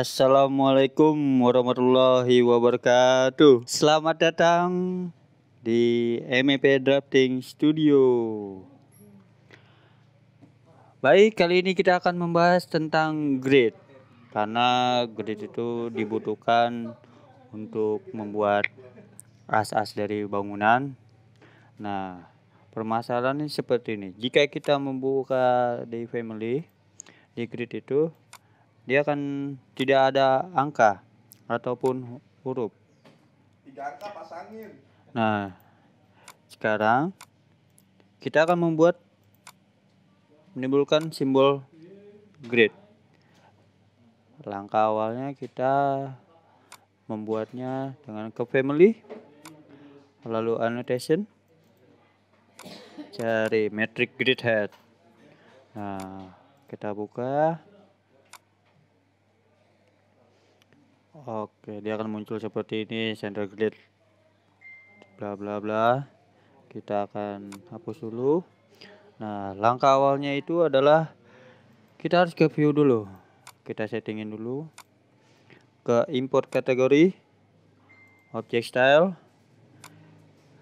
Assalamualaikum warahmatullahi wabarakatuh. Selamat datang di MEP Drafting Studio. Baik, kali ini kita akan membahas tentang grid. Karena grid itu dibutuhkan untuk membuat as-as dari bangunan. Nah, permasalahannya seperti ini. Jika kita membuka di family di grid itu dia kan tidak ada angka ataupun huruf. Tiga angka pasangin. Nah, sekarang kita akan membuat menimbulkan simbol grid. Langkah awalnya kita membuatnya dengan ke family, lalu annotation, cari metric grid head. Nah, kita buka. Oke, dia akan muncul seperti ini grid, bla bla bla. Kita akan hapus dulu. Nah, langkah awalnya itu adalah kita harus ke view dulu. Kita settingin dulu ke import kategori object style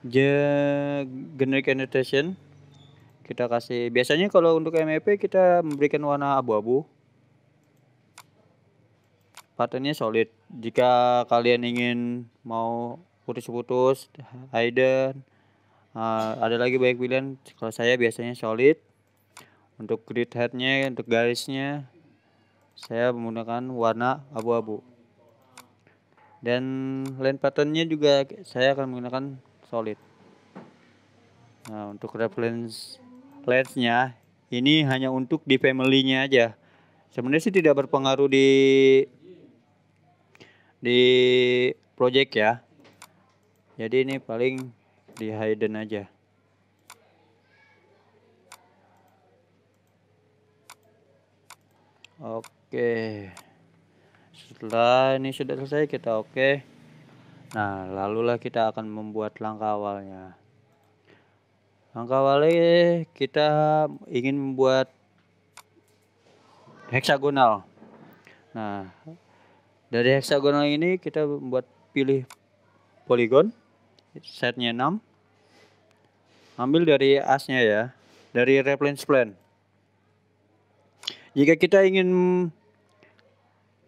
generic annotation kita kasih biasanya kalau untuk MEP kita memberikan warna abu-abu patennya solid. Jika kalian ingin mau putus-putus, hidden, uh, ada lagi banyak pilihan. Kalau saya biasanya solid. Untuk grid headnya, untuk garisnya, saya menggunakan warna abu-abu. Dan line patternnya juga saya akan menggunakan solid. Nah, untuk reference lensnya ini hanya untuk di family-nya aja. Sebenarnya sih tidak berpengaruh di di project ya jadi ini paling di hidden aja oke setelah ini sudah selesai kita oke okay. nah lalulah kita akan membuat langkah awalnya langkah awalnya kita ingin membuat heksagonal nah dari heksagonal ini kita buat pilih poligon setnya 6. Ambil dari asnya ya, dari reference plan. Jika kita ingin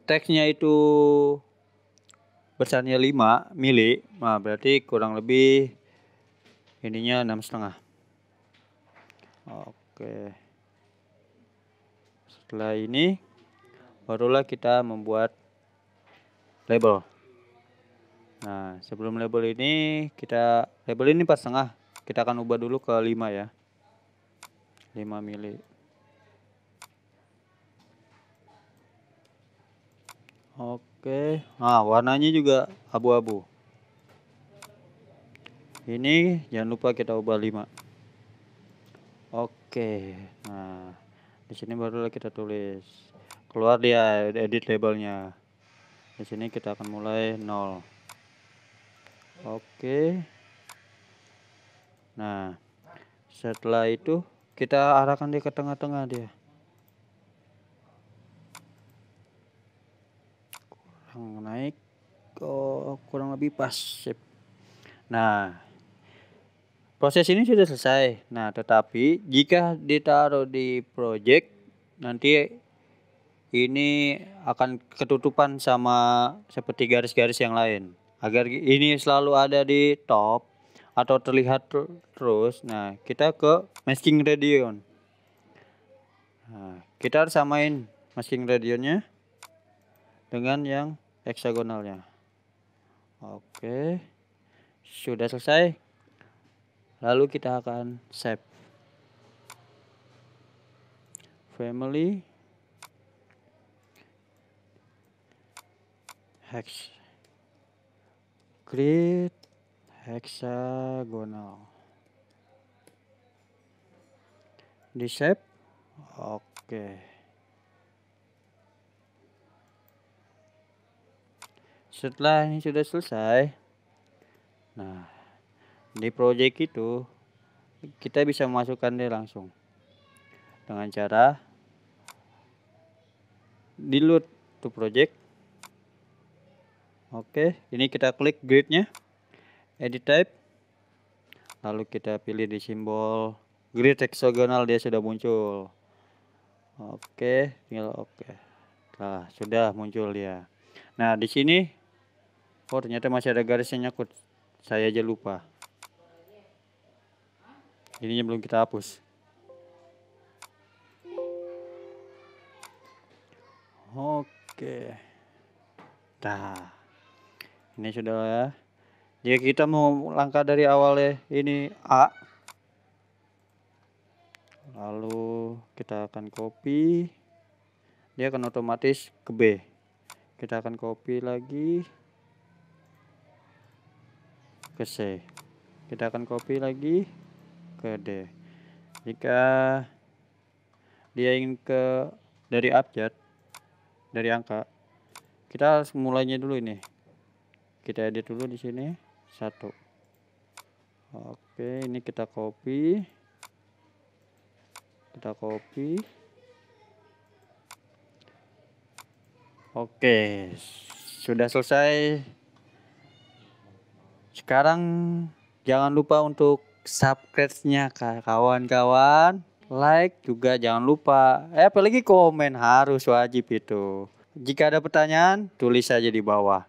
teksnya itu besarnya 5 mili, nah berarti kurang lebih ininya enam setengah. Oke. Setelah ini barulah kita membuat label. Nah, sebelum label ini kita label ini pas setengah. Kita akan ubah dulu ke 5 ya. 5 mili. Oke. Nah, warnanya juga abu-abu. Ini jangan lupa kita ubah 5. Oke. Nah, di sini barulah kita tulis keluar dia edit labelnya di sini kita akan mulai nol. oke nah setelah itu kita arahkan dia ke tengah-tengah dia kurang naik oh, kurang lebih pas sip. nah proses ini sudah selesai nah tetapi jika ditaruh di project nanti ini akan ketutupan sama seperti garis-garis yang lain agar ini selalu ada di top atau terlihat terus nah kita ke masking radion nah, kita harus samain masking radionnya dengan yang heksagonalnya oke sudah selesai lalu kita akan save family hex create hexagonal di shape oke setelah ini sudah selesai nah di project itu kita bisa masukkan dia langsung dengan cara di load to project Oke, ini kita klik gridnya, edit type, lalu kita pilih di simbol grid hexagonal dia sudah muncul. Oke, tinggal oke. Nah, sudah muncul dia. Nah, di sini, oh ternyata masih ada garisnya nyakut. Saya aja lupa. ini belum kita hapus. Oke. Dah. Ini sudah ya. Jika kita mau langkah dari awal ya, ini A. Lalu kita akan copy. Dia akan otomatis ke B. Kita akan copy lagi ke C. Kita akan copy lagi ke D. Jika dia ingin ke dari abjad dari angka, kita mulainya dulu ini kita edit dulu di sini satu oke ini kita copy kita copy oke sudah selesai sekarang jangan lupa untuk subscribe-nya kawan-kawan like juga jangan lupa eh apalagi komen harus wajib itu jika ada pertanyaan tulis saja di bawah